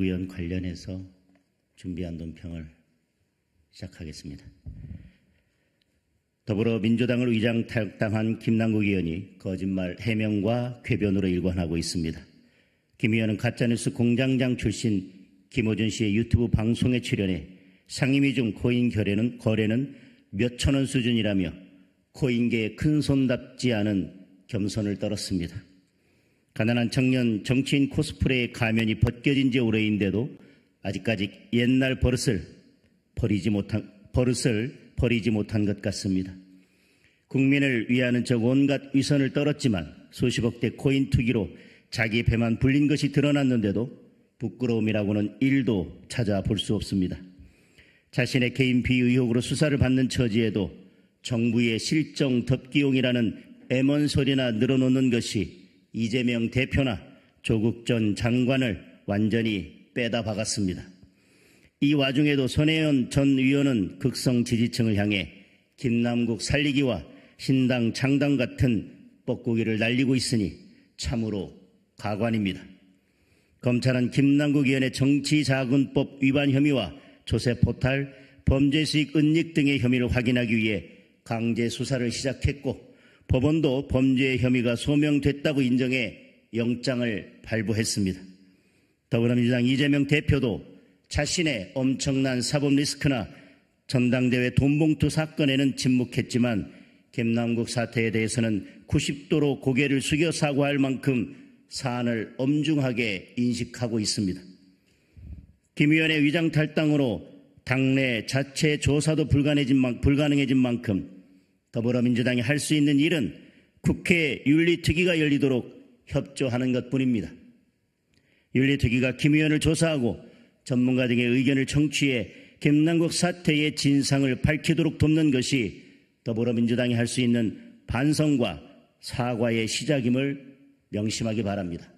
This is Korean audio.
의원 관련해서 준비한 논평을 시작하겠습니다. 더불어 민주당을 위장 탈당한 김남국 의원이 거짓말 해명과 궤변으로 일관하고 있습니다. 김 의원은 가짜뉴스 공장장 출신 김호준 씨의 유튜브 방송에 출연해 상임위 중 코인 결례는 거래는 몇천 원 수준이라며 코인계의 큰손답지 않은 겸손을 떨었습니다. 가난한 청년 정치인 코스프레의 가면이 벗겨진 지 오래인데도 아직까지 옛날 버릇을 버리지 못한 버릇을 버리지 못한 것 같습니다. 국민을 위하는 적 온갖 위선을 떨었지만 수십억대 코인 투기로 자기 배만 불린 것이 드러났는데도 부끄러움이라고는 일도 찾아볼 수 없습니다. 자신의 개인 비의혹으로 수사를 받는 처지에도 정부의 실정 덮기용이라는 애먼 소리나 늘어놓는 것이 이재명 대표나 조국 전 장관을 완전히 빼다 박았습니다. 이 와중에도 손혜연 전 의원은 극성 지지층을 향해 김남국 살리기와 신당 창당 같은 뻐꾸기를 날리고 있으니 참으로 가관입니다. 검찰은 김남국 의원의 정치자금법 위반 혐의와 조세 포탈, 범죄 수익 은닉 등의 혐의를 확인하기 위해 강제 수사를 시작했고 법원도 범죄의 혐의가 소명됐다고 인정해 영장을 발부했습니다. 더불어민주당 이재명 대표도 자신의 엄청난 사법 리스크나 전당대회 돈봉투 사건에는 침묵했지만 김남국 사태에 대해서는 90도로 고개를 숙여 사과할 만큼 사안을 엄중하게 인식하고 있습니다. 김 의원의 위장 탈당으로 당내 자체 조사도 불가능해진, 만, 불가능해진 만큼 더불어민주당이 할 수 있는 일은 국회 윤리특위가 열리도록 협조하는 것 뿐입니다. 윤리특위가 김 의원을 조사하고 전문가 등의 의견을 청취해 김남국 사태의 진상을 밝히도록 돕는 것이 더불어민주당이 할 수 있는 반성과 사과의 시작임을 명심하기 바랍니다.